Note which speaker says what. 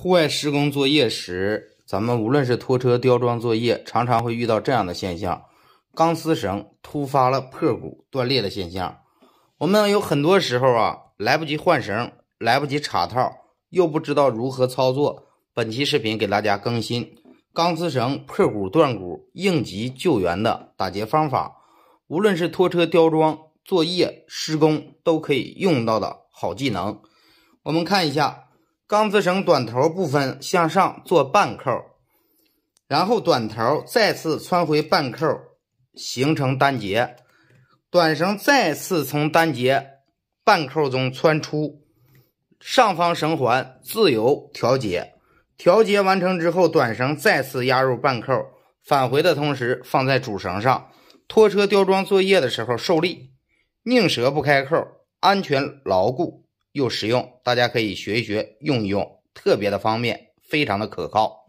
Speaker 1: 户外施工作业时，咱们无论是拖车吊装作业，常常会遇到这样的现象：钢丝绳突发了破骨断裂的现象。我们有很多时候啊，来不及换绳，来不及插套，又不知道如何操作。本期视频给大家更新钢丝绳破骨断骨应急救援的打结方法，无论是拖车吊装作业施工都可以用到的好技能。我们看一下。钢丝绳短头部分向上做半扣，然后短头再次穿回半扣，形成单结。短绳再次从单结半扣中穿出，上方绳环自由调节。调节完成之后，短绳再次压入半扣，返回的同时放在主绳上。拖车吊装作业的时候受力，宁折不开扣，安全牢固。又实用，大家可以学一学，用一用，特别的方便，非常的可靠。